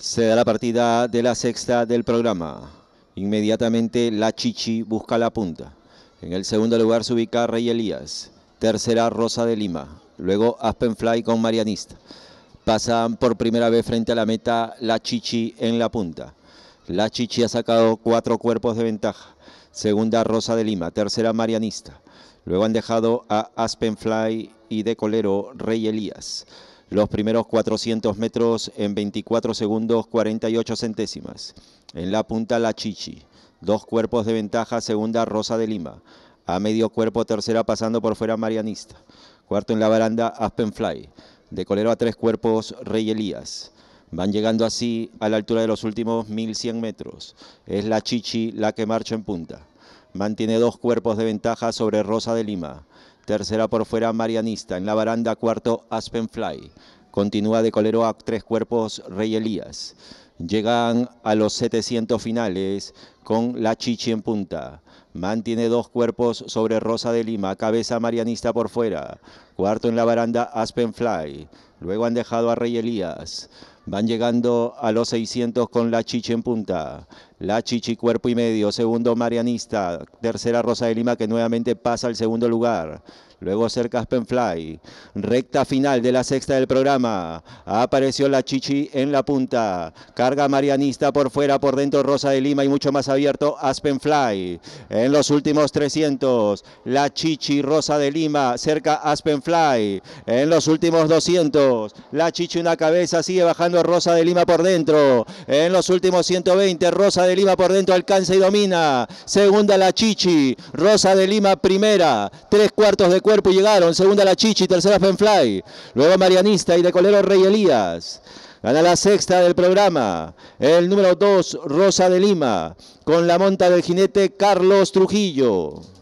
Se da la partida de la sexta del programa. Inmediatamente la Chichi busca la punta. En el segundo lugar se ubica Rey Elías. Tercera Rosa de Lima. Luego Aspenfly con Marianista. Pasan por primera vez frente a la meta la Chichi en la punta. La Chichi ha sacado cuatro cuerpos de ventaja. Segunda Rosa de Lima. Tercera Marianista. Luego han dejado a Aspenfly y de Colero Rey Elías los primeros 400 metros en 24 segundos 48 centésimas. En la punta La Chichi, dos cuerpos de ventaja, segunda Rosa de Lima. A medio cuerpo, tercera pasando por fuera Marianista. Cuarto en la baranda Aspenfly. De colero a tres cuerpos Rey Elías. Van llegando así a la altura de los últimos 1100 metros. Es La Chichi la que marcha en punta. Mantiene dos cuerpos de ventaja sobre Rosa de Lima. Tercera por fuera Marianista. En la baranda cuarto Fly. Continúa de colero tres cuerpos Rey Elías. Llegan a los 700 finales con la Chichi en punta. Mantiene dos cuerpos sobre Rosa de Lima, cabeza Marianista por fuera. Cuarto en la baranda Fly. Luego han dejado a Rey Elías. Van llegando a los 600 con la Chichi en punta. La Chichi cuerpo y medio, segundo Marianista, tercera Rosa de Lima que nuevamente pasa al segundo lugar. Luego cerca Fly, recta final de la sexta del programa. Apareció la Chichi en la punta. Carga Marianista por fuera, por dentro Rosa de Lima y mucho más abierto Aspenfly. En los últimos 300, la Chichi Rosa de Lima, cerca Aspenfly. En los últimos 200, la Chichi una cabeza, sigue bajando Rosa de Lima por dentro. En los últimos 120, Rosa de de Lima por dentro alcanza y domina. Segunda la Chichi. Rosa de Lima primera. Tres cuartos de cuerpo llegaron. Segunda la Chichi. Tercera Fenfly. Luego Marianista y de Colero Rey Elías. Gana la sexta del programa. El número dos Rosa de Lima. Con la monta del jinete Carlos Trujillo.